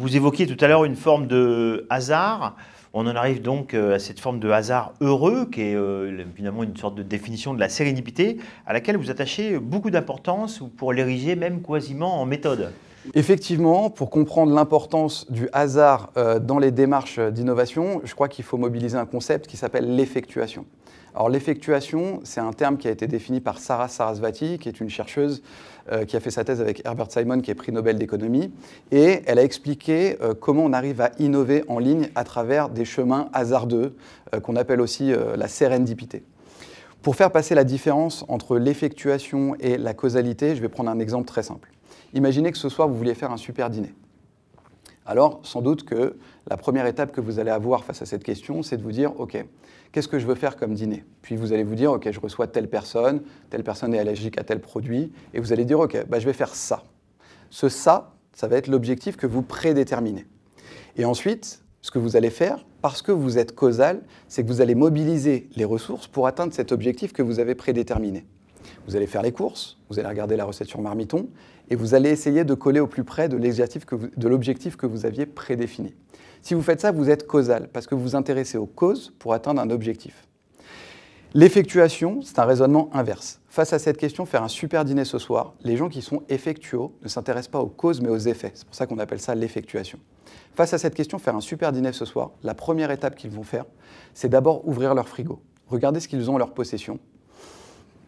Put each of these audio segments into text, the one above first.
Vous évoquiez tout à l'heure une forme de hasard. On en arrive donc euh, à cette forme de hasard heureux, qui est évidemment euh, une sorte de définition de la sérénité, à laquelle vous attachez beaucoup d'importance, pour l'ériger même quasiment en méthode. Effectivement, pour comprendre l'importance du hasard euh, dans les démarches d'innovation, je crois qu'il faut mobiliser un concept qui s'appelle l'effectuation. Alors l'effectuation, c'est un terme qui a été défini par Sarah Sarasvati, qui est une chercheuse euh, qui a fait sa thèse avec Herbert Simon, qui est prix Nobel d'économie, et elle a expliqué euh, comment on arrive à innover en ligne à travers des chemins hasardeux, euh, qu'on appelle aussi la sérendipité. Pour faire passer la différence entre l'effectuation et la causalité, je vais prendre un exemple très simple. Imaginez que ce soir, vous vouliez faire un super dîner alors sans doute que la première étape que vous allez avoir face à cette question, c'est de vous dire, OK, qu'est-ce que je veux faire comme dîner Puis vous allez vous dire, OK, je reçois telle personne, telle personne est allergique à tel produit, et vous allez dire, OK, bah, je vais faire ça. Ce ça, ça va être l'objectif que vous prédéterminez. Et ensuite, ce que vous allez faire, parce que vous êtes causal, c'est que vous allez mobiliser les ressources pour atteindre cet objectif que vous avez prédéterminé. Vous allez faire les courses, vous allez regarder la recette sur Marmiton, et vous allez essayer de coller au plus près de l'objectif que, vous aviez prédéfini. Si vous faites ça, vous êtes causal, parce que vous vous intéressez aux causes pour atteindre un objectif. L'effectuation, c'est un raisonnement inverse. Face à cette question, faire un super dîner ce soir, les gens qui sont effectuaux ne s'intéressent pas aux causes mais aux effets. C'est pour ça qu'on appelle ça l'effectuation. Face à cette question, faire un super dîner ce soir, la première étape qu'ils vont faire, c'est d'abord ouvrir leur frigo. Regardez ce qu'ils ont en leur possession,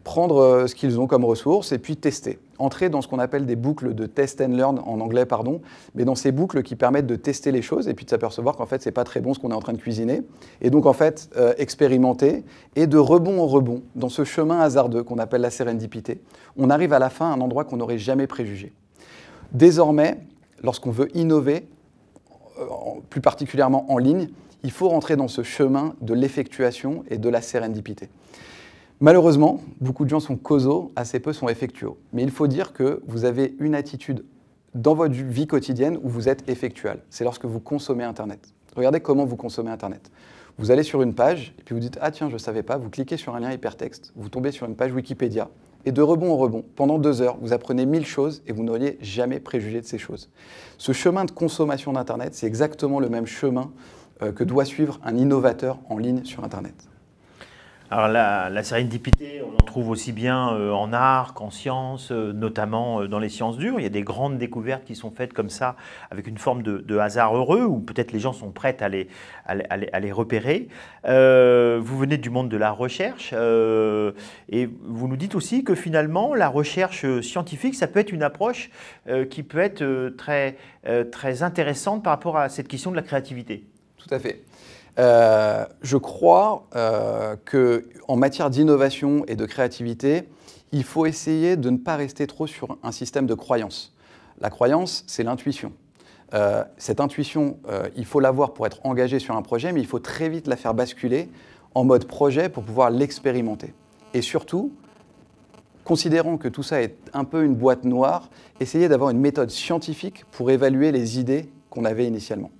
prendre euh, ce qu'ils ont comme ressources et puis tester. Entrer dans ce qu'on appelle des boucles de test and learn en anglais, pardon, mais dans ces boucles qui permettent de tester les choses et puis de s'apercevoir qu'en fait, ce n'est pas très bon ce qu'on est en train de cuisiner. Et donc, en fait, euh, expérimenter et de rebond en rebond, dans ce chemin hasardeux qu'on appelle la sérendipité, on arrive à la fin à un endroit qu'on n'aurait jamais préjugé. Désormais, lorsqu'on veut innover, euh, plus particulièrement en ligne, il faut rentrer dans ce chemin de l'effectuation et de la sérendipité. Malheureusement, beaucoup de gens sont causaux, assez peu sont effectuaux. Mais il faut dire que vous avez une attitude dans votre vie quotidienne où vous êtes effectual. C'est lorsque vous consommez Internet. Regardez comment vous consommez Internet. Vous allez sur une page et puis vous dites Ah tiens, je ne savais pas. Vous cliquez sur un lien hypertexte, vous tombez sur une page Wikipédia. Et de rebond en rebond, pendant deux heures, vous apprenez mille choses et vous n'auriez jamais préjugé de ces choses. Ce chemin de consommation d'Internet, c'est exactement le même chemin euh, que doit suivre un innovateur en ligne sur Internet. Alors la, la, on en trouve aussi bien euh, en art qu'en sciences, euh, notamment euh, dans les sciences dures. Il y a des grandes découvertes qui sont faites comme ça, avec une forme de, hasard heureux, où peut-être les gens sont prêts à les, repérer. vous venez du monde de la recherche, et vous nous dites aussi que finalement, la recherche scientifique, ça peut être une approche qui peut être très intéressante par rapport à cette question de la créativité. Tout à fait. Euh, je crois euh, que qu'en matière d'innovation et de créativité, il faut essayer de ne pas rester trop sur un système de croyance. La croyance, c'est l'intuition. Euh, cette intuition, il faut l'avoir pour être engagé sur un projet, mais il faut très vite la faire basculer en mode projet pour pouvoir l'expérimenter. Et surtout, considérant que tout ça est un peu une boîte noire, essayez d'avoir une méthode scientifique pour évaluer les idées qu'on avait initialement.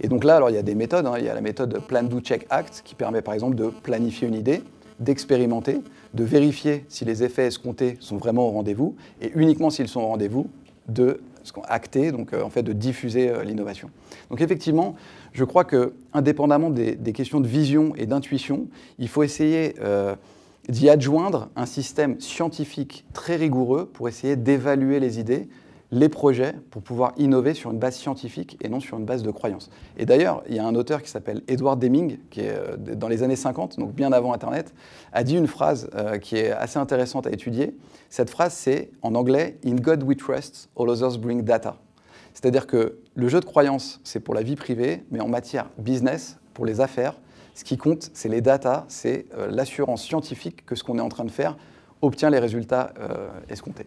Et donc là, alors il y a des méthodes. Hein. Il y a la méthode Plan Do Check Act qui permet par exemple de planifier une idée, d'expérimenter, de vérifier si les effets escomptés sont vraiment au rendez-vous et uniquement s'ils sont au rendez-vous, de acter, donc euh, en fait de diffuser euh, l'innovation. Donc effectivement, je crois que indépendamment des, questions de vision et d'intuition, il faut essayer euh, d'y adjoindre un système scientifique très rigoureux pour essayer d'évaluer les idées, les projets pour pouvoir innover sur une base scientifique et non sur une base de croyances. Et d'ailleurs, il y a un auteur qui s'appelle Edward Deming, qui est euh, dans les années 50, donc bien avant Internet, a dit une phrase euh, qui est assez intéressante à étudier. Cette phrase, c'est en anglais In God we trust, all others bring data. C'est-à-dire que le jeu de croyance, c'est pour la vie privée, mais en matière business, pour les affaires, ce qui compte, c'est les data, c'est euh, l'assurance scientifique que ce qu'on est en train de faire obtient les résultats escomptés.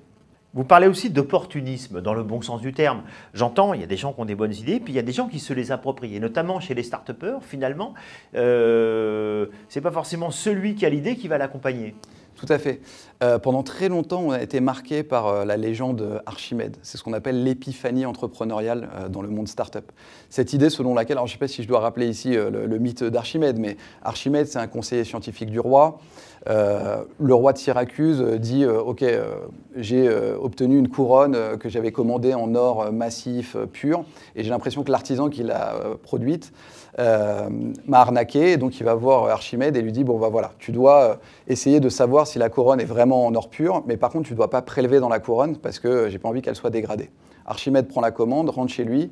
Vous parlez aussi d'opportunisme dans le bon sens du terme. J'entends, il y a des gens qui ont des bonnes idées, puis il y a des gens qui se les approprient. notamment chez les start finalement, euh, ce n'est pas forcément celui qui a l'idée qui va l'accompagner. Tout à fait. Euh, pendant très longtemps, on a été marqué par euh, la légende Archimède. C'est ce qu'on appelle l'épiphanie entrepreneuriale dans le monde start-up. Cette idée selon laquelle, alors je ne sais pas si je dois rappeler ici le, mythe d'Archimède, mais Archimède, c'est un conseiller scientifique du roi. Euh, le roi de Syracuse euh, dit euh, Ok, j'ai obtenu une couronne que j'avais commandée en or massif pur, et j'ai l'impression que l'artisan qui l'a produite m'a arnaqué. donc il va voir Archimède et lui dit Bon, bah, voilà, tu dois essayer de savoir si la couronne est vraiment en or pur, mais par contre, tu ne dois pas prélever dans la couronne parce que j'ai pas envie qu'elle soit dégradée. Archimède prend la commande, rentre chez lui,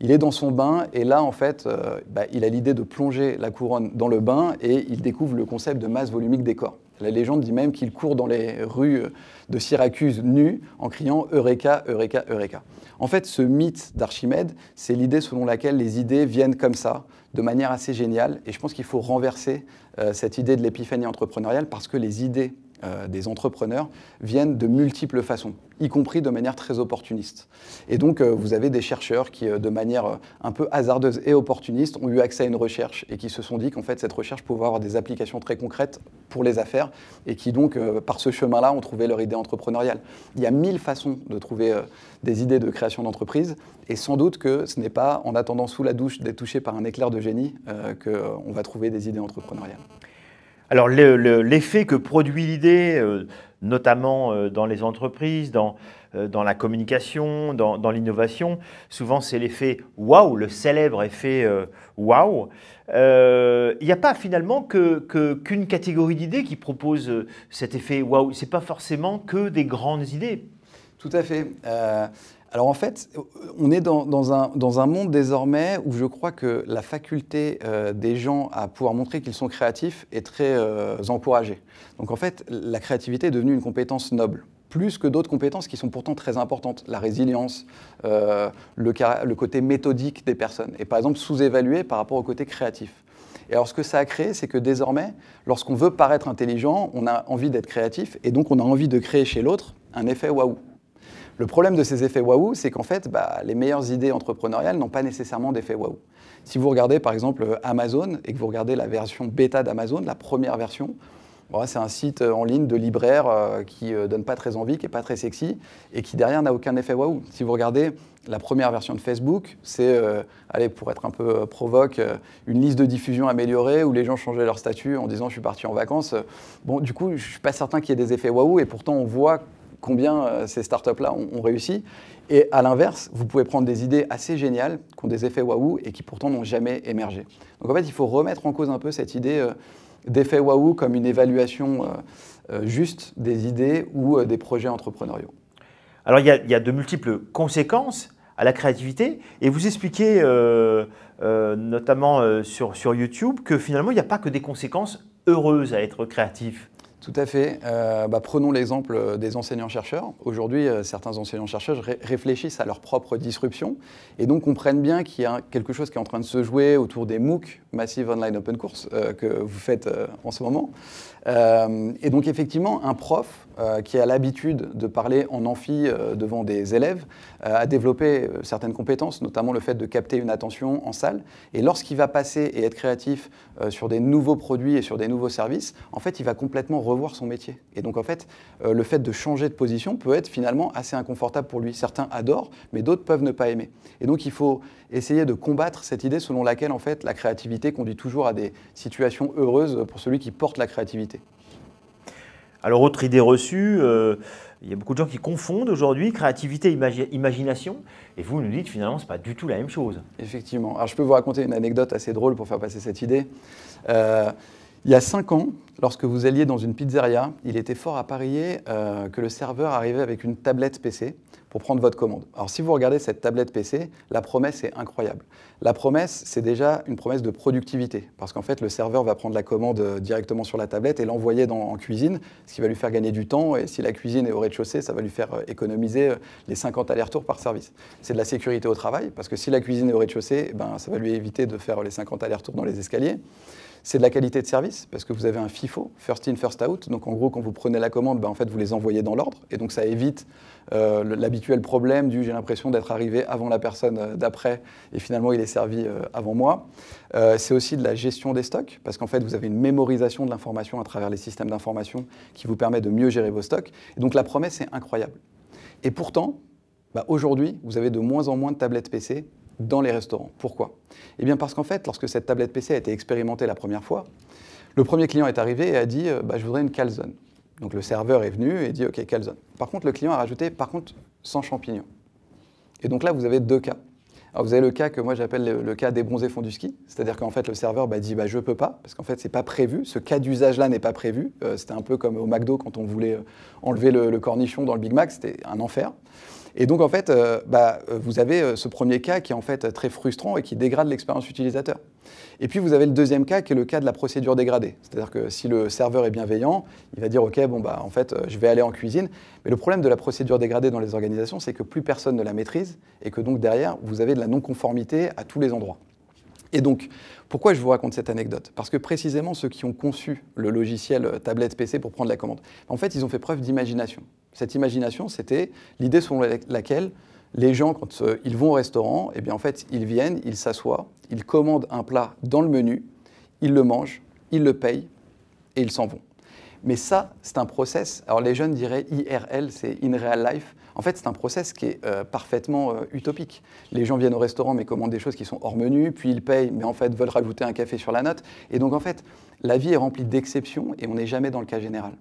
il est dans son bain, et là, en fait, euh, bah, il a l'idée de plonger la couronne dans le bain, et il découvre le concept de masse volumique des corps. La légende dit même qu'il court dans les rues euh, de Syracuse nu en criant Eureka, Eureka, Eureka. En fait, ce mythe d'Archimède, c'est l'idée selon laquelle les idées viennent comme ça, de manière assez géniale, et je pense qu'il faut renverser euh, cette idée de l'épiphanie entrepreneuriale parce que les idées euh, des entrepreneurs viennent de multiples façons, y compris de manière très opportuniste. Et donc, euh, vous avez des chercheurs qui, euh, de manière un peu hasardeuse et opportuniste, ont eu accès à une recherche et qui se sont dit qu'en fait, cette recherche pouvait avoir des applications très concrètes pour les affaires et qui, donc, par ce chemin-là, ont trouvé leur idée entrepreneuriale. Il y a mille façons de trouver des idées de création d'entreprise et sans doute que ce n'est pas en attendant sous la douche d'être touché par un éclair de génie qu'on va trouver des idées entrepreneuriales. Alors l'effet que produit l'idée, euh, notamment euh, dans les entreprises, dans, euh, dans la communication, dans, dans l'innovation, souvent c'est l'effet waouh, le célèbre effet waouh. Il n'y a pas finalement qu'une que, qu'une catégorie d'idées qui propose cet effet waouh. C'est pas forcément que des grandes idées. Tout à fait. Alors en fait, on est dans, un, dans, un, monde désormais où je crois que la faculté euh, des gens à pouvoir montrer qu'ils sont créatifs est très euh, encouragée. Donc en fait, la créativité est devenue une compétence noble plus que d'autres compétences qui sont pourtant très importantes, la résilience, euh, le, le, côté méthodique des personnes, et par exemple sous-évalué par rapport au côté créatif. Et alors ce que ça a créé, c'est que désormais, lorsqu'on veut paraître intelligent, on a envie d'être créatif, et donc on a envie de créer chez l'autre un effet waouh. Le problème de ces effets waouh, c'est qu'en fait, bah, les meilleures idées entrepreneuriales n'ont pas nécessairement d'effet waouh. Si vous regardez par exemple Amazon et que vous regardez la version bêta d'Amazon, la première version, c'est un site euh, en ligne de libraire euh, qui euh, donne pas très envie, qui est pas très sexy et qui derrière n'a aucun effet waouh. Si vous regardez la première version de Facebook, c'est, allez, pour être un peu provoque, une liste de diffusion améliorée où les gens changeaient leur statut en disant je suis parti en vacances. Bon, du coup, je suis pas certain qu'il y ait des effets waouh et pourtant on voit combien euh, ces startups-là ont, réussi. Et à l'inverse, vous pouvez prendre des idées assez géniales, qui ont des effets waouh et qui pourtant n'ont jamais émergé. Donc en fait, il faut remettre en cause un peu cette idée euh, d'effet waouh comme une évaluation euh, juste des idées ou des projets entrepreneuriaux. Alors il y, a, de multiples conséquences à la créativité. Et vous expliquez, notamment sur YouTube, que finalement, il n'y a pas que des conséquences heureuses à être créatif. Tout à fait. Euh, bah, prenons l'exemple euh, des enseignants-chercheurs. Aujourd'hui, euh, certains enseignants-chercheurs réfléchissent à leur propre disruption et donc comprennent bien qu'il y a quelque chose qui est en train de se jouer autour des MOOC, Massive Online Open Course euh, que vous faites euh, en ce moment. Euh, et donc effectivement, un prof qui a l'habitude de parler en amphi devant des élèves a développé certaines compétences, notamment le fait de capter une attention en salle. Et lorsqu'il va passer et être créatif sur des nouveaux produits et sur des nouveaux services, en fait, il va complètement revoir son métier. Et donc en fait, le fait de changer de position peut être finalement assez inconfortable pour lui. Certains adorent, mais d'autres peuvent ne pas aimer. Et donc il faut essayer de combattre cette idée selon laquelle en fait la créativité conduit toujours à des situations heureuses pour celui qui porte la créativité. Alors, autre idée reçue, euh, il y a beaucoup de gens qui confondent aujourd'hui créativité et imagination. Et vous nous dites finalement, ce n'est pas du tout la même chose. Effectivement. Alors, je peux vous raconter une anecdote assez drôle pour faire passer cette idée. Euh, il y a cinq ans, lorsque vous alliez dans une pizzeria, il était fort à parier euh, que le serveur arrivait avec une tablette PC pour prendre votre commande. Alors si vous regardez cette tablette PC, la promesse est incroyable. La promesse, c'est déjà une promesse de productivité, parce qu'en fait, le serveur va prendre la commande euh, directement sur la tablette et l'envoyer en cuisine, ce qui va lui faire gagner du temps, et si la cuisine est au rez-de-chaussée, ça va lui faire euh, économiser euh, les 50 allers-retours par service. C'est de la sécurité au travail, parce que si la cuisine est au rez-de-chaussée, ben, ça va lui éviter de faire les 50 allers-retours dans les escaliers. C'est de la qualité de service, parce que vous avez un FIFO, First In, First Out. Donc en gros, quand vous prenez la commande, ben, en fait, vous les envoyez dans l'ordre. Et donc ça évite euh, l'habituel problème du j'ai l'impression d'être arrivé avant la personne euh, d'après et finalement il est servi euh, avant moi. c'est aussi de la gestion des stocks, parce qu'en fait vous avez une mémorisation de l'information à travers les systèmes d'information qui vous permet de mieux gérer vos stocks. Et donc la promesse est incroyable. Et pourtant, bah, aujourd'hui, vous avez de moins en moins de tablettes PC dans les restaurants. Pourquoi Eh bien parce qu'en fait, lorsque cette tablette PC a été expérimentée la première fois, le premier client est arrivé et a dit euh, bah, Je voudrais une calzone. Donc le serveur est venu et dit OK, calzone. Par contre, le client a rajouté Par contre, sans champignons. Et donc là, vous avez deux cas. vous avez le cas que moi j'appelle le, cas des bronzés fonds ski, c'est-à-dire qu'en fait le serveur bah, dit bah, je peux pas, parce qu'en fait c'est pas prévu, ce cas d'usage-là n'est pas prévu. Euh, c'était un peu comme au McDo quand on voulait euh, enlever le cornichon dans le Big Mac, c'était un enfer. Et donc, en fait, euh, bah, vous avez euh, ce premier cas qui est en fait très frustrant et qui dégrade l'expérience utilisateur. Et puis, vous avez le deuxième cas qui est le cas de la procédure dégradée. C'est-à-dire que si le serveur est bienveillant, il va dire, OK, bon, bah, en fait, euh, je vais aller en cuisine. Mais le problème de la procédure dégradée dans les organisations, c'est que plus personne ne la maîtrise et que donc derrière, vous avez de la non-conformité à tous les endroits. Et donc, pourquoi je vous raconte cette anecdote Parce que précisément ceux qui ont conçu le logiciel tablette PC pour prendre la commande, en fait, ils ont fait preuve d'imagination. Cette imagination, c'était l'idée selon laquelle les gens, quand euh, ils vont au restaurant, eh bien, en fait, ils viennent, ils s'assoient, ils commandent un plat dans le menu, ils le mangent, ils le payent et ils s'en vont. Mais ça, c'est un process. Alors les jeunes diraient IRL, c'est in real life. En fait, c'est un process qui est euh, parfaitement euh, utopique. Les gens viennent au restaurant mais commandent des choses qui sont hors menu, puis ils payent, mais en fait veulent rajouter un café sur la note. Et donc en fait, la vie est remplie d'exceptions et on n'est jamais dans le cas général.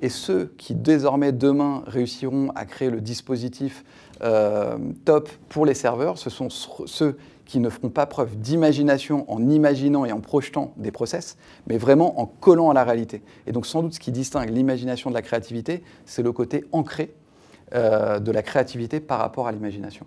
Et ceux qui désormais demain réussiront à créer le dispositif euh, top pour les serveurs, ce sont ceux qui ne feront pas preuve d'imagination en imaginant et en projetant des process, mais vraiment en collant à la réalité. Et donc sans doute ce qui distingue l'imagination de la créativité, c'est le côté ancré euh, de la créativité par rapport à l'imagination.